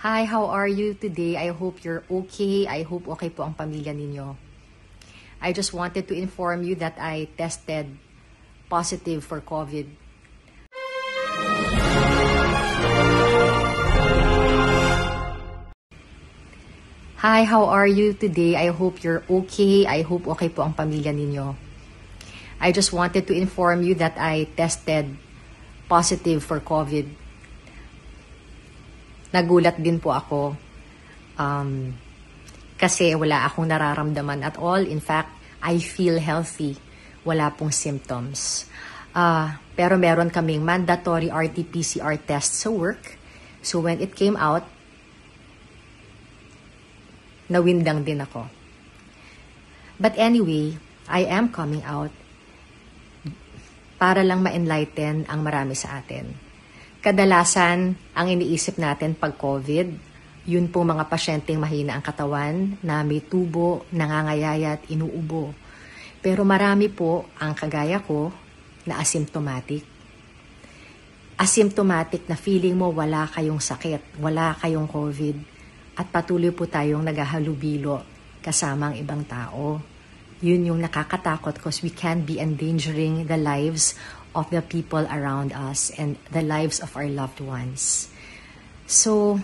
Hi, how are you today? I hope you're okay. I hope okay po ang pamilya ninyo. I just wanted to inform you that I tested positive for COVID. Hi, how are you today? I hope you're okay. I hope okay po ang pamilya ninyo. I just wanted to inform you that I tested positive for COVID nagulat din po ako um, kasi wala akong nararamdaman at all. In fact, I feel healthy. Wala pong symptoms. Uh, pero meron kaming mandatory RT-PCR test sa work. So when it came out, nawindang din ako. But anyway, I am coming out para lang ma-enlighten ang marami sa atin. Kadalasan, ang iniisip natin pag COVID, yun po mga pasyenteng mahina ang katawan na may tubo, nangangayayat, inuubo. Pero marami po ang kagaya ko na asymptomatic. Asymptomatic na feeling mo wala kayong sakit, wala kayong COVID, at patuloy po tayong naghahalubilo kasama ang ibang tao. Yun yung nakakatakot because we can be endangering the lives of the people around us and the lives of our loved ones. So,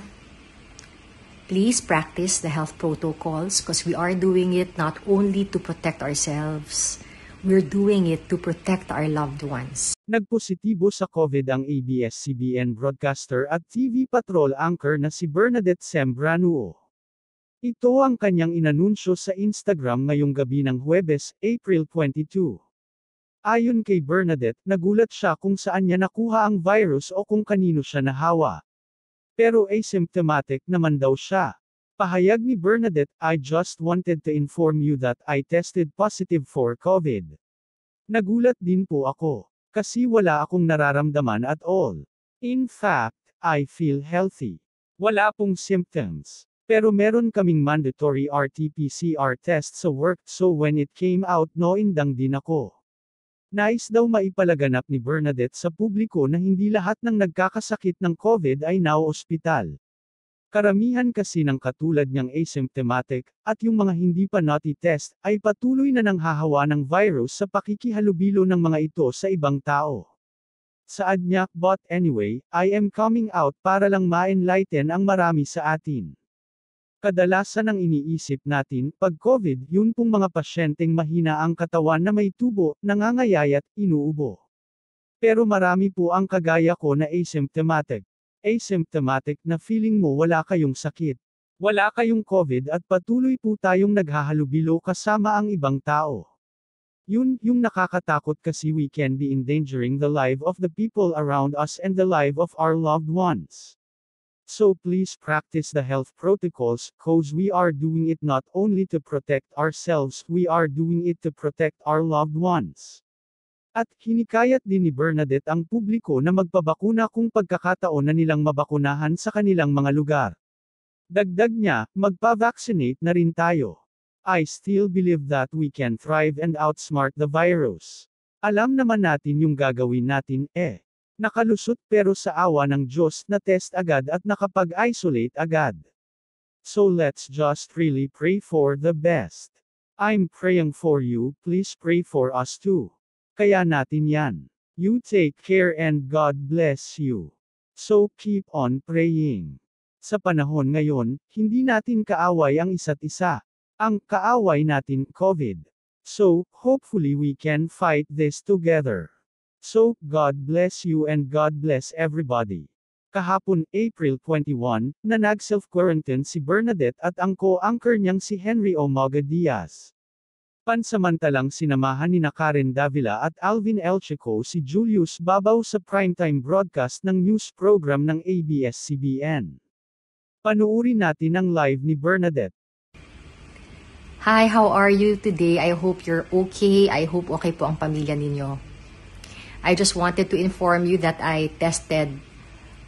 please practice the health protocols because we are doing it not only to protect ourselves, we're doing it to protect our loved ones. Nagpositibo sa COVID ang ABS-CBN broadcaster at TV Patrol anchor na si Bernadette Sembranuo. Ito ang kanyang inanunsyo sa Instagram ngayong gabi ng Huwebes, April 22. Ayon kay Bernadette, nagulat siya kung saan niya nakuha ang virus o kung kanino siya nahawa. Pero asymptomatic naman daw siya. Pahayag ni Bernadette, I just wanted to inform you that I tested positive for COVID. Nagulat din po ako. Kasi wala akong nararamdaman at all. In fact, I feel healthy. Wala pong symptoms. Pero meron kaming mandatory RT-PCR test sa work so when it came out no indang din ako. Nais daw maipalaganap ni Bernadette sa publiko na hindi lahat ng nagkakasakit ng COVID ay nao ospital. Karamihan kasi ng katulad niyang asymptomatic, at yung mga hindi pa naughty test, ay patuloy na nang hahawa ng virus sa pakikihalubilo ng mga ito sa ibang tao. Saad niya, but anyway, I am coming out para lang ma-enlighten ang marami sa atin. Kadalasan ang iniisip natin, pag COVID, yun pong mga pasyenteng mahina ang katawan na may tubo, nangangayayat, inuubo. Pero marami po ang kagaya ko na asymptomatic. Asymptomatic na feeling mo wala kayong sakit. Wala kayong COVID at patuloy po tayong naghahalubilo kasama ang ibang tao. Yun, yung nakakatakot kasi we can be endangering the life of the people around us and the life of our loved ones. So please practice the health protocols, cause we are doing it not only to protect ourselves, we are doing it to protect our loved ones. At hinikayat din ni Bernadette ang publiko na magpabakuna kung pagkakataon na nilang mabakunahan sa kanilang mga lugar. Dagdag niya, magpa na rin tayo. I still believe that we can thrive and outsmart the virus. Alam naman natin yung gagawin natin, eh. Nakalusot pero sa awa ng Diyos na test agad at nakapag-isolate agad. So let's just really pray for the best. I'm praying for you, please pray for us too. Kaya natin yan. You take care and God bless you. So keep on praying. Sa panahon ngayon, hindi natin kaaway ang isa't isa. Ang kaaway natin COVID. So, hopefully we can fight this together. So, God bless you and God bless everybody. Kahapon, April 21, na nag-self-quarantine si Bernadette at ang co-anchor niyang si Henry Omaga Diaz. Pansamantalang sinamahan ni na Karen Davila at Alvin Elchico si Julius Babaw sa primetime broadcast ng news program ng ABS-CBN. Panuuri natin ang live ni Bernadette. Hi, how are you today? I hope you're okay. I hope okay po ang pamilya ninyo. I just wanted to inform you that I tested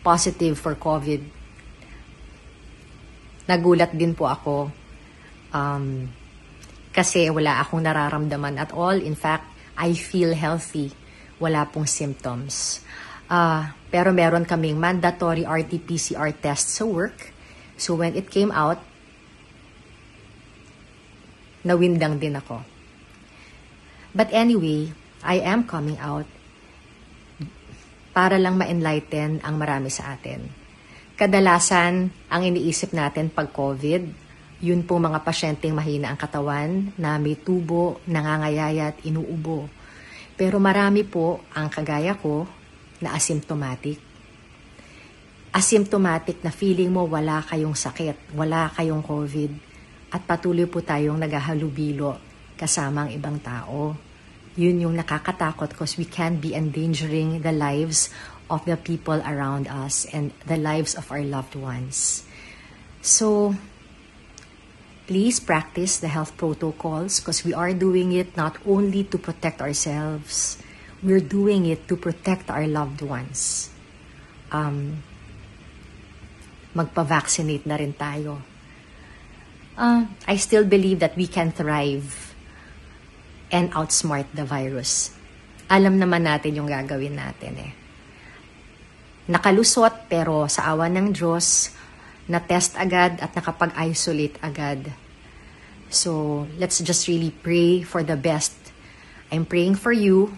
positive for COVID. Nagulat din po ako um, kasi wala akong nararamdaman at all. In fact, I feel healthy. Wala pong symptoms. Uh, pero meron kaming mandatory RT-PCR test sa work. So when it came out, nawindang din ako. But anyway, I am coming out para lang ma-enlighten ang marami sa atin. Kadalasan, ang iniisip natin pag COVID, yun po mga pasyenteng mahina ang katawan na may tubo, nangangayayat, inuubo. Pero marami po ang kagaya ko na asymptomatic. Asymptomatic na feeling mo wala kayong sakit, wala kayong COVID, at patuloy po tayong naghahalubilo kasama ang ibang tao yun yung nakakatakot because we can be endangering the lives of the people around us and the lives of our loved ones. So, please practice the health protocols because we are doing it not only to protect ourselves, we're doing it to protect our loved ones. Um, magpa-vaccinate na rin tayo. Uh, I still believe that we can thrive and outsmart the virus. Alam naman natin yung gagawin natin eh. Nakalusot pero sa awa ng Diyos, na-test agad at nakapag-isolate agad. So, let's just really pray for the best. I'm praying for you.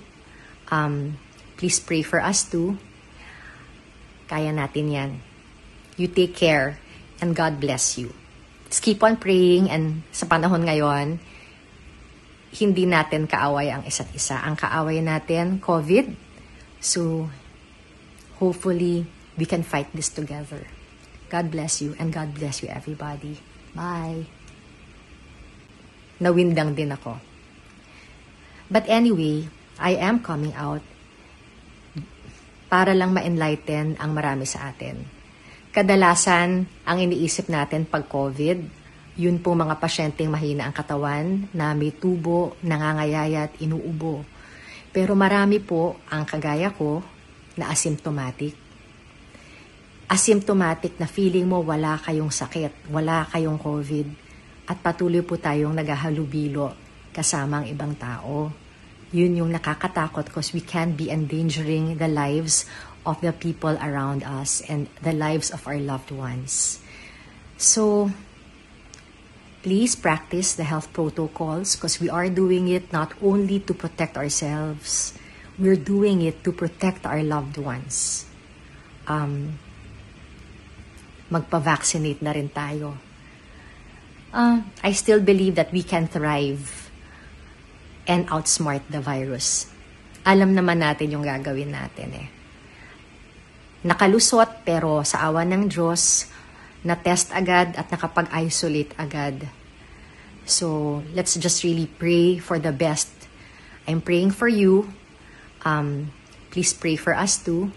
Um, please pray for us too. Kaya natin yan. You take care and God bless you. Let's keep on praying and sa panahon ngayon, hindi natin kaaway ang isa't isa. Ang kaaway natin, COVID. So, hopefully, we can fight this together. God bless you and God bless you everybody. Bye! Nawindang din ako. But anyway, I am coming out para lang ma-enlighten ang marami sa atin. Kadalasan, ang iniisip natin pag COVID, yun po mga pasyenteng mahina ang katawan na may tubo, nangangayayat, inuubo. Pero marami po ang kagaya ko na asymptomatic. Asymptomatic na feeling mo wala kayong sakit, wala kayong COVID, at patuloy po tayong naghahalubilo kasama ang ibang tao. Yun yung nakakatakot because we can be endangering the lives of the people around us and the lives of our loved ones. So, please practice the health protocols because we are doing it not only to protect ourselves, we're doing it to protect our loved ones. Um, magpa-vaccinate na rin tayo. Uh, I still believe that we can thrive and outsmart the virus. Alam naman natin yung gagawin natin eh. Nakalusot pero sa awa ng Diyos, na-test agad at nakapag-isolate agad. So, let's just really pray for the best. I'm praying for you. Um, please pray for us too.